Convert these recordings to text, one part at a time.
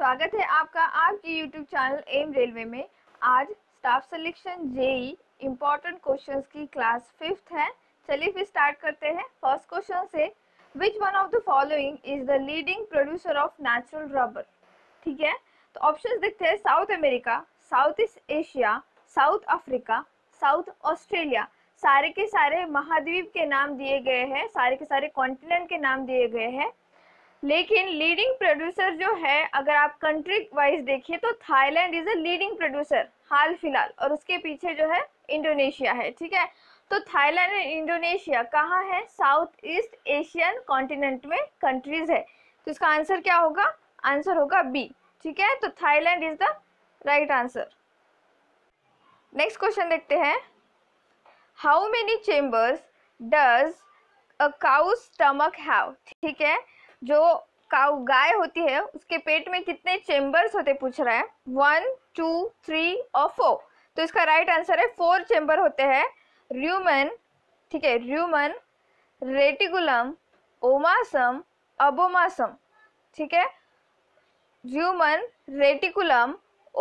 स्वागत है आपका आपके YouTube चैनल एम रेलवे में आज staff selection JE important questions की क्लास फिफ्थ है चलिए फिर स्टार्ट करते हैं फर्स्ट क्वेश्चन से which one of the following is the leading producer of natural rubber ठीक है तो ऑप्शन देखते हैं South America South East Asia South Africa South Australia सारे के सारे महाद्वीप के नाम दिए गए हैं सारे के सारे कॉन्टिनेंट के नाम दिए गए हैं लेकिन लीडिंग प्रोड्यूसर जो है अगर आप कंट्री वाइज देखिए तो Thailand is a leading producer हाल फिलहाल और उसके पीछे जो है इंडोनेशिया है ठीक है तो थाईलैंड एंड इंडोनेशिया कहाँ है साउथ ईस्ट एशियन कॉन्टिनेंट में कंट्रीज है तो इसका आंसर क्या होगा आंसर होगा बी ठीक है तो Thailand is the right answer next question देखते हैं how many chambers does a cow stomach have ठीक है जो काउ गाय होती है उसके पेट में कितने चेम्बर्स होते पूछ रहा है वन टू थ्री और फोर तो इसका राइट आंसर है फोर चेम्बर होते हैं र्यूमन ठीक है र्यूमन रेटिकुलम ओमासम अबोमासम ठीक है र्यूमन रेटिकुलम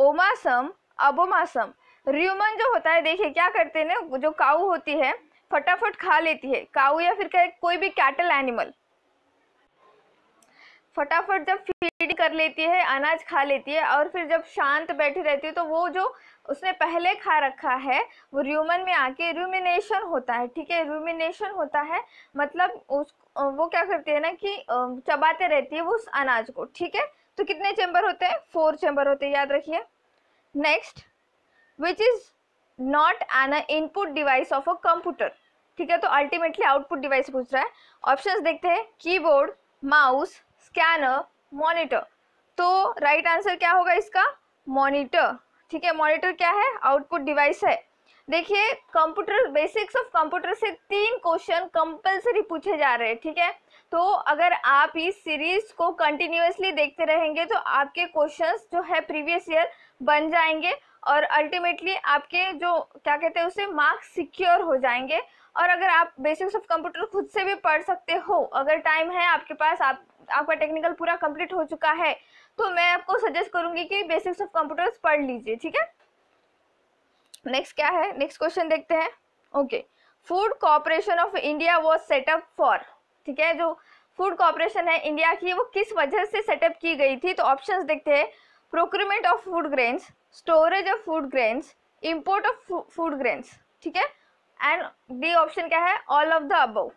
ओमासम अबोमासम र्यूमन जो होता है देखिए क्या करते हैं ना जो काऊ होती है फटाफट खा लेती है काऊ या फिर कोई भी कैटल एनिमल फटाफट जब फीड कर लेती है अनाज खा लेती है और फिर जब शांत बैठी रहती है तो वो जो उसने पहले खा रखा है वो र्यूमन में आके रूमिनेशन होता है ठीक है रूमिनेशन होता है मतलब उस वो क्या करती है ना कि चबाते रहती है वो उस अनाज को ठीक है तो कितने चैम्बर होते हैं फोर चैम्बर होते हैं याद रखिए next which is not an input device of a computer ठीक है तो अल्टीमेटली आउटपुट डिवाइस पूछ रहा है ऑप्शंस देखते हैं कीबोर्ड माउस स्कैनर मॉनिटर तो राइट right आंसर क्या होगा इसका मॉनिटर ठीक है मॉनिटर क्या है आउटपुट डिवाइस है देखिए कंप्यूटर बेसिक्स ऑफ कंप्यूटर से तीन क्वेश्चन कंपलसरी पूछे जा रहे हैं ठीक है तो अगर आप इस सीरीज को कंटिन्यूसली देखते रहेंगे तो आपके क्वेश्चंस जो है प्रीवियस ईयर बन जाएंगे और अल्टीमेटली आपके जो क्या कहते हैं उसे मार्क्स सिक्योर हो जाएंगे और अगर आप बेसिक्स ऑफ कंप्यूटर खुद से भी पढ़ सकते हो अगर टाइम है आपके पास आप आपका टेक्निकल पूरा कंप्लीट हो चुका है तो मैं आपको सजेस्ट करूंगी कि बेसिक्स ऑफ कंप्यूटर्स पढ़ लीजिए ठीक है नेक्स्ट क्या है नेक्स्ट क्वेश्चन देखते हैं okay food corporation of India was set up for ठीक है जो फूड कॉपरेशन है इंडिया की वो किस वजह से सेटअप की गई थी तो ऑप्शन देखते हैं procurement of food grains storage of food grains import of food grains ठीक है एंड डी ऑप्शन क्या है ऑल ऑफ द अबव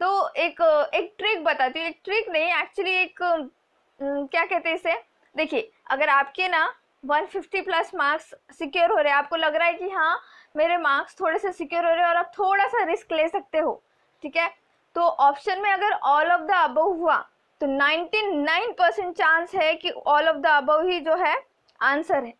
तो एक एक ट्रिक बताती हूँ एक ट्रिक नहीं एक्चुअली एक हम्म, क्या कहते हैं इसे देखिए अगर आपके ना 150 प्लस मार्क्स सिक्योर हो रहे हैं आपको लग रहा है कि हाँ मेरे मार्क्स थोड़े से सिक्योर हो रहे हैं और आप थोड़ा सा रिस्क ले सकते हो ठीक है तो ऑप्शन में अगर ऑल ऑफ द अबव हुआ तो 99 परसेंट चांस है कि ऑल ऑफ द अबव ही जो है आंसर है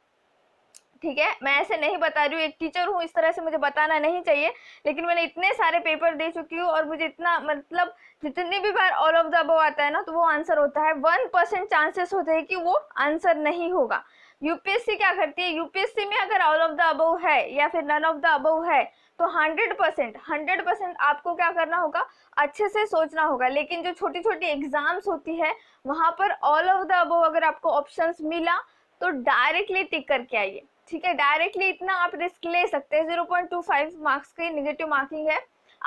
ठीक है मैं ऐसे नहीं बता रही हूँ एक टीचर हूँ इस तरह से मुझे बताना नहीं चाहिए लेकिन मैंने इतने सारे पेपर दे चुकी हूँ और मुझे इतना मतलब जितनी भी बार ऑल ऑफ द अबव आता है ना तो वो आंसर होता है वन परसेंट चांसेस होते हैं कि वो आंसर नहीं होगा यूपीएससी क्या करती है यूपीएससी में अगर ऑल ऑफ द अबव है या फिर नन ऑफ द अबव है तो हंड्रेड परसेंट हंड्रेड परसेंट आपको क्या करना होगा अच्छे से सोचना होगा लेकिन जो छोटी छोटी एग्जाम्स होती है वहाँ पर ऑल ऑफ द अबव अगर आपको ऑप्शंस मिला तो डायरेक्टली टिक करके आइए ठीक है डायरेक्टली इतना आप रिस्क ले सकते हैं zero point two five marks की निगेटिव मार्किंग है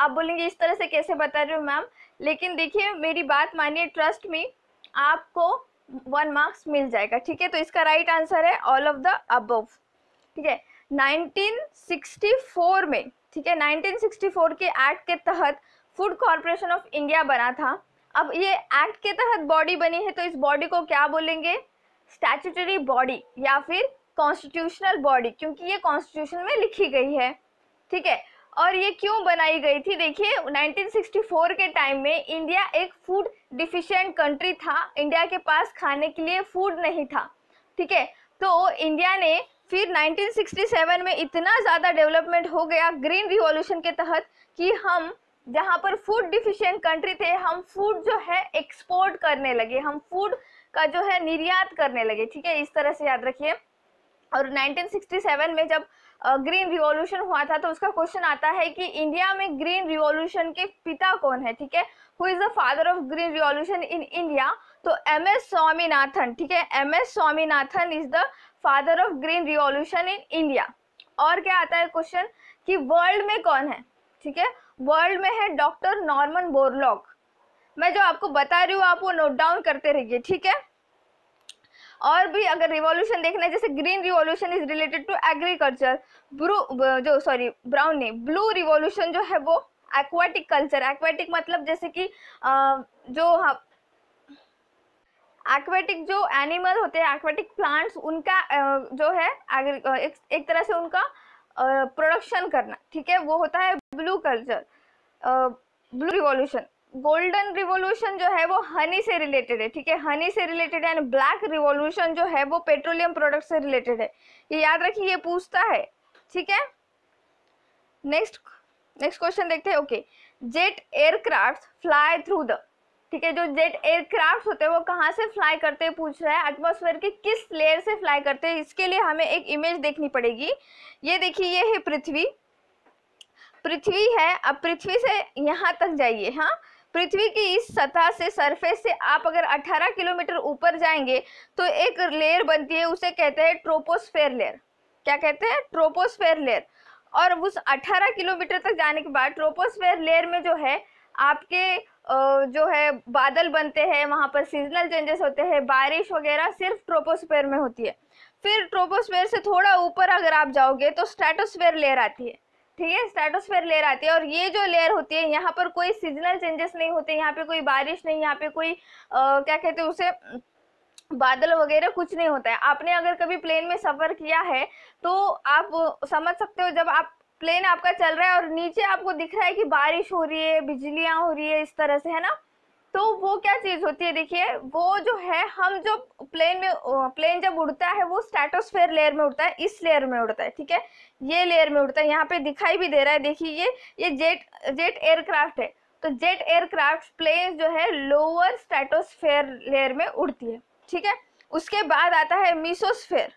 आप बोलेंगे इस तरह से कैसे बता रहे हो मैम लेकिन देखिए मेरी बात मानिए ट्रस्ट में आपको वन मार्क्स मिल जाएगा ठीक है तो इसका राइट right आंसर है ऑल ऑफ द अबव ठीक है 1964 में ठीक है 1964 के एक्ट के तहत फूड कॉरपोरेशन ऑफ इंडिया बना था अब ये एक्ट के तहत बॉडी बनी है तो इस बॉडी को क्या बोलेंगे स्टैचूटरी बॉडी या फिर कॉन्स्टिट्यूशनल बॉडी क्योंकि ये कॉन्स्टिट्यूशन में लिखी गई है ठीक है और ये क्यों बनाई गई थी देखिए 1964 के टाइम में इंडिया एक फूड डिफिशियंट कंट्री था इंडिया के पास खाने के लिए फूड नहीं था ठीक है तो इंडिया ने फिर 1967 में इतना ज़्यादा डेवलपमेंट हो गया ग्रीन रिवॉल्यूशन के तहत कि हम जहाँ पर फूड डिफिशियंट कंट्री थे हम फूड जो है एक्सपोर्ट करने लगे हम फूड का जो है निर्यात करने लगे ठीक है इस तरह से याद रखिए और 1967 में जब ग्रीन रिवॉल्यूशन हुआ था तो उसका क्वेश्चन आता है कि इंडिया में ग्रीन रिवॉल्यूशन के पिता कौन है ठीक है who is the father of green revolution in India तो एम एस स्वामीनाथन ठीक है M S Swaminathan is the father of green revolution in India और क्या आता है क्वेश्चन कि वर्ल्ड में कौन है ठीक है वर्ल्ड में है डॉक्टर नॉर्मन बोरलॉग मैं जो आपको बता रही हूँ आप वो नोट डाउन करते रहिए ठीक है और भी अगर रिवॉल्यूशन देखना है जैसे green revolution is related to agriculture brew जो सॉरी ब्राउन नहीं ब्लू रिवॉल्यूशन जो है वो एक्वाटिक कल्चर एक्वाटिक मतलब जैसे कि जो हाँ, एक्वेटिक जो एनिमल होते हैं एक्वेटिक प्लांट्स उनका जो है एक तरह से उनका प्रोडक्शन करना ठीक है वो होता है blue culture blue revolution golden revolution जो है वो हनी से रिलेटेड है ठीक है हनी से रिलेटेड है ब्लैक रिवॉल्यूशन जो है वो पेट्रोलियम प्रोडक्ट से रिलेटेड है ये याद रखिए ये पूछता है ठीक है नेक्स्ट नेक्स्ट क्वेश्चन देखते हैं okay jet aircraft fly through the ठीक है जो जेट एयरक्राफ्ट होते हैं वो कहाँ से फ्लाई करते हैं पूछ रहा है एटमॉस्फेयर के किस लेयर से फ्लाई करते हैं इसके लिए हमें एक इमेज देखनी पड़ेगी ये देखिए ये है पृथ्वी पृथ्वी है अब पृथ्वी से यहाँ तक जाइए हाँ पृथ्वी की इस सतह से सरफेस से आप अगर 18 किलोमीटर ऊपर जाएंगे तो एक लेयर बनती है उसे कहते हैं ट्रोपोस्फेयर लेयर क्या कहते हैं ट्रोपोस्फेयर लेयर और उस 18 किलोमीटर तक जाने के बाद ट्रोपोस्फेयर लेयर में जो है आपके जो है बादल बनते हैं वहाँ पर सीजनल चेंजेस होते हैं बारिश वगैरह सिर्फ ट्रोपोस्फेयर में होती है फिर ट्रोपोस्फेयर से थोड़ा ऊपर अगर आप जाओगे तो स्ट्रेटोस्फेयर लेयर आती है ठीक है स्ट्रेटोस्फेयर लेयर आती है और ये जो लेयर होती है यहाँ पर कोई सीजनल चेंजेस नहीं होते यहाँ पे कोई बारिश नहीं यहाँ पे कोई आ, क्या कहते हैं उसे बादल वगैरह कुछ नहीं होता है आपने अगर कभी प्लेन में सफ़र किया है तो आप समझ सकते हो जब आप प्लेन आपका चल रहा है और नीचे आपको दिख रहा है कि बारिश हो रही है बिजलियाँ हो रही है इस तरह से है ना तो वो क्या चीज होती है देखिए वो जो है हम जो प्लेन में प्लेन जब उड़ता है वो स्टेटोस्फेयर लेयर में उड़ता है इस लेयर में उड़ता है ठीक है ये लेयर में उड़ता है यहाँ पे दिखाई भी दे रहा है देखिए ये ये जेट जेट एयरक्राफ्ट है तो जेट एयरक्राफ्ट प्लेन जो है लोअर स्टेटोस्फेयर लेयर में उड़ती है ठीक है उसके बाद आता है मीसोस्फेयर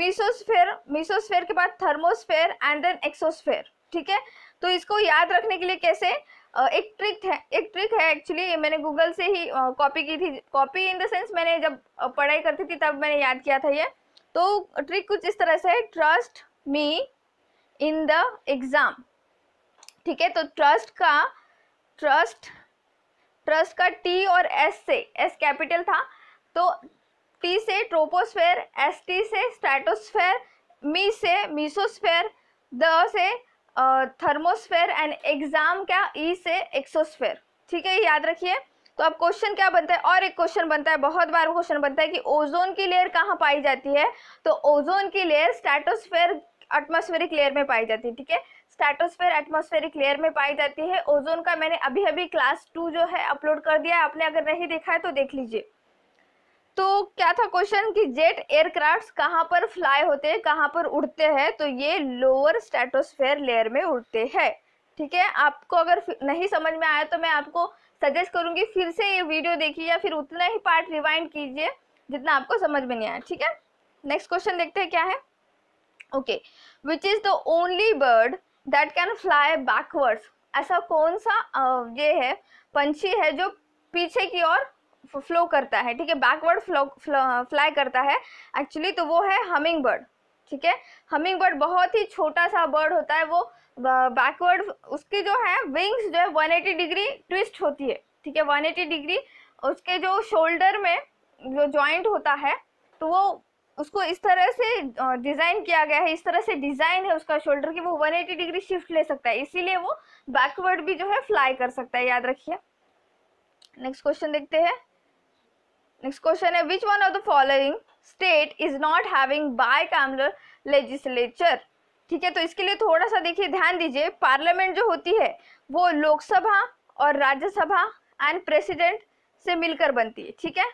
मीसोस्फेयर मीसोस्फेयर के बाद थर्मोस्फेयर एंड देन एक्सोस्फेयर ठीक है तो इसको याद रखने के लिए कैसे एक ट्रिक है एक ट्रिक है एक्चुअली मैंने गूगल से ही कॉपी की थी कॉपी इन द सेंस मैंने जब पढ़ाई करती थी तब मैंने याद किया था ये तो ट्रिक कुछ इस तरह से है trust me in the exam ठीक है तो ट्रस्ट का ट्रस्ट ट्रस्ट का टी और एस से एस कैपिटल था तो टी से ट्रोपोस्फेयर एस टी से स्टैटोस्फेयर मी से मीसोस्फेयर द से थर्मोस्फेयर एंड एग्जाम क्या ई e से एक्सोस्फेयर ठीक है याद रखिए तो अब क्वेश्चन क्या बनता है और एक क्वेश्चन बनता है बहुत बार क्वेश्चन बनता है कि ओजोन की लेयर कहाँ पाई जाती है तो ओजोन की लेयर स्ट्रेटोस्फेयर एटमोस्फेरिक लेयर में पाई जाती है ठीक है स्टेटोस्फेयर एटमोस्फेरिक लेयर में पाई जाती है ओजोन का मैंने अभी अभी क्लास टू जो है अपलोड कर दिया है आपने अगर नहीं देखा है तो देख लीजिए तो क्या था क्वेश्चन कि जेट एयरक्राफ्ट कहाँ पर फ्लाई होते हैं कहाँ पर उड़ते हैं तो ये लोअर स्टेटोस्फेयर लेयर में उड़ते हैं ठीक है आपको अगर नहीं समझ में आया तो मैं आपको सजेस्ट करूंगी फिर से ये वीडियो देखिए या फिर उतना ही पार्ट रिवाइंड कीजिए जितना आपको समझ में नहीं आया ठीक है नेक्स्ट क्वेश्चन देखते हैं क्या है okay which is the only bird that can fly backwards ऐसा कौन सा ये है पंछी है जो पीछे की ओर फ्लो करता है ठीक है बैकवर्ड फ्लो फ्लाई करता है एक्चुअली तो वो है हमिंग बर्ड ठीक है हमिंग बर्ड बहुत ही छोटा सा बर्ड होता है वो बैकवर्ड उसकी जो है विंग्स जो है 180 डिग्री ट्विस्ट होती है ठीक है 180 डिग्री उसके जो शोल्डर में जो जॉइंट होता है तो वो उसको इस तरह से डिज़ाइन किया गया है इस तरह से डिज़ाइन है उसका शोल्डर की वो 180 डिग्री शिफ्ट ले सकता है इसीलिए वो बैकवर्ड भी जो है फ्लाई कर सकता है याद रखिए नेक्स्ट क्वेश्चन देखते हैं नेक्स्ट क्वेश्चन है which one of the following state is not having bicameral legislature ठीक है तो इसके लिए थोड़ा सा देखिए ध्यान दीजिए पार्लियामेंट जो होती है वो लोकसभा और राज्यसभा एंड प्रेसिडेंट से मिलकर बनती है ठीक है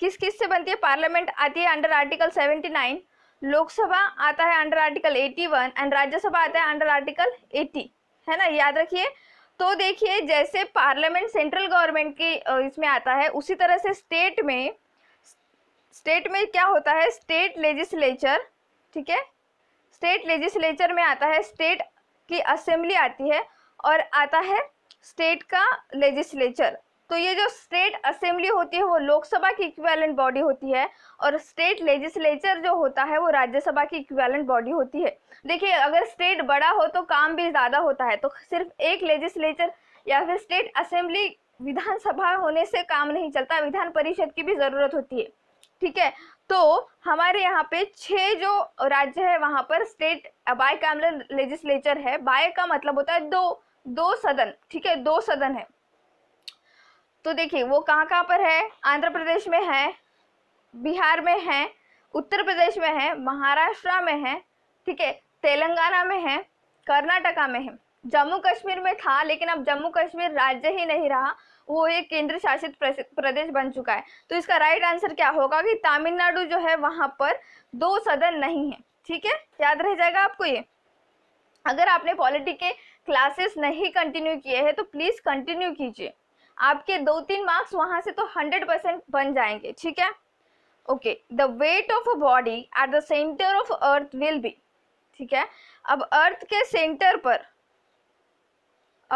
किस किस से बनती है पार्लियामेंट आती है under article seventy nine Lok Sabha आता है under article eighty one and Rajya Sabha आता है अंडर आर्टिकल एटी है ना याद रखिए तो देखिए जैसे पार्लियामेंट सेंट्रल गवर्नमेंट की इसमें आता है उसी तरह से स्टेट में स्टेट में क्या होता है स्टेट लेजिस्लेचर ठीक है स्टेट लेजिस्लेचर में आता है स्टेट की असेंबली आती है और आता है स्टेट का लेजिस्लेचर तो ये जो स्टेट असेंबली होती है वो लोकसभा की इक्वेलेंट बॉडी होती है और स्टेट लेजिस्लेचर जो होता है वो राज्यसभा की इक्वेलेंट बॉडी होती है देखिए अगर स्टेट बड़ा हो तो काम भी ज़्यादा होता है तो सिर्फ एक लेजिस्लेचर या फिर स्टेट असेंबली विधानसभा होने से काम नहीं चलता विधान परिषद की भी ज़रूरत होती है ठीक है तो हमारे यहाँ पे छः जो राज्य है वहाँ पर स्टेट बाय कैमरल लेजिस्लेचर है बाय का मतलब होता है दो दो सदन ठीक है दो सदन है तो देखिए वो कहाँ कहाँ पर है आंध्र प्रदेश में है बिहार में है उत्तर प्रदेश में है महाराष्ट्र में है ठीक है तेलंगाना में है कर्नाटका में है जम्मू कश्मीर में था लेकिन अब जम्मू कश्मीर राज्य ही नहीं रहा वो एक केंद्र शासित प्रदेश बन चुका है तो इसका राइट आंसर क्या होगा कि तमिलनाडु जो है वहां पर दो सदन नहीं है ठीक है याद रह जाएगा आपको ये अगर आपने पॉलिटी के क्लासेस नहीं कंटिन्यू किए हैं तो प्लीज़ कंटिन्यू कीजिए आपके दो तीन मार्क्स वहां से तो हंड्रेड परसेंट बन जाएंगे ठीक है okay the weight of a body at the centre of earth will be ठीक है अब अर्थ के सेंटर पर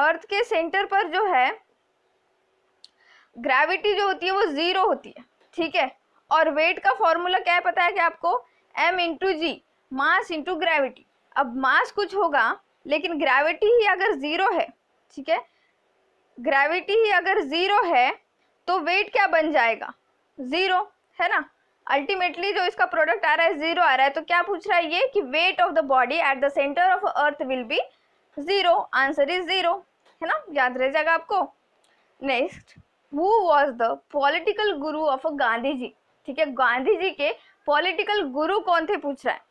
अर्थ के सेंटर पर जो है ग्रेविटी जो होती है वो जीरो होती है ठीक है और वेट का फॉर्मूला क्या है पता है कि आपको m into g mass into gravity अब मास कुछ होगा लेकिन ग्रेविटी ही अगर जीरो है ठीक है ग्रेविटी ही अगर ज़ीरो है तो वेट क्या बन जाएगा ज़ीरो है ना अल्टीमेटली जो इसका प्रोडक्ट आ रहा है ज़ीरो आ रहा है तो क्या पूछ रहा है ये कि weight of the body at the centre of earth will be zero answer is zero है ना याद रह जाएगा आपको next who was the political guru of Gandhi ji ठीक है गांधी जी के पॉलिटिकल गुरु कौन थे पूछ रहा है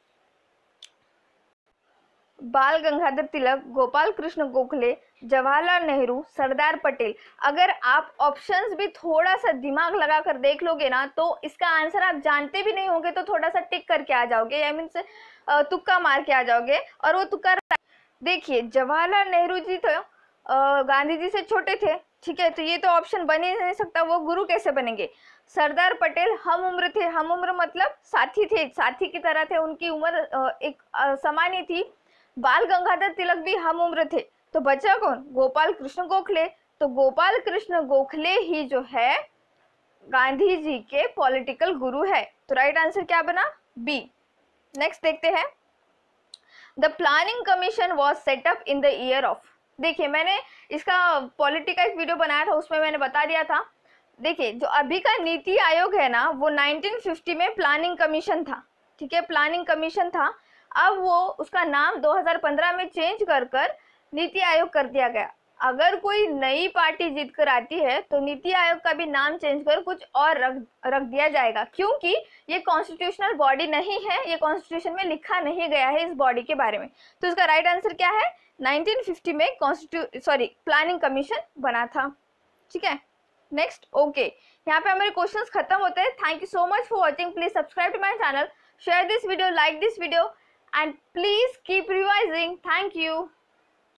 बाल गंगाधर तिलक गोपाल कृष्ण गोखले जवाहरलाल नेहरू सरदार पटेल अगर आप ऑप्शंस भी थोड़ा सा दिमाग लगा कर देख लोगे ना तो इसका आंसर आप जानते भी नहीं होंगे तो थोड़ा सा टिक करके आ जाओगे आई मीन तुक्का मार के आ जाओगे और वो तुक्का देखिए जवाहरलाल नेहरू जी तो गांधी जी से छोटे थे ठीक है तो ये तो ऑप्शन बन ही नहीं सकता वो गुरु कैसे बनेंगे सरदार पटेल हम उम्र थे हम उम्र मतलब साथी थे साथी की तरह थे उनकी उम्र एक समान ही थी बाल गंगाधर तिलक भी हम उम्र थे तो बचा कौन गोपाल कृष्ण गोखले तो गोपाल कृष्ण गोखले ही जो है गांधी जी के पॉलिटिकल गुरु है तो राइट आंसर क्या बना बी नेक्स्ट देखते हैं the planning commission was set up in the year of देखिए मैंने इसका पॉलिटी का एक वीडियो बनाया था उसमें मैंने बता दिया था देखिए जो अभी का नीति आयोग है ना वो 1950 में प्लानिंग कमीशन था ठीक है प्लानिंग कमीशन था अब वो उसका नाम 2015 में चेंज कर कर नीति आयोग कर दिया गया अगर कोई नई पार्टी जीत कर आती है तो नीति आयोग का भी नाम चेंज कर कुछ और रख रख दिया जाएगा क्योंकि ये कॉन्स्टिट्यूशनल बॉडी नहीं है ये कॉन्स्टिट्यूशन में लिखा नहीं गया है इस बॉडी के बारे में तो इसका राइट आंसर क्या है 1950 में कॉन्स्टिट्यू सॉरी प्लानिंग कमीशन बना था ठीक है नेक्स्ट ओके यहाँ पे हमारे क्वेश्चन खत्म होते हैं thank you so much for watching please subscribe to my channel share this video like this video and please keep revising thank you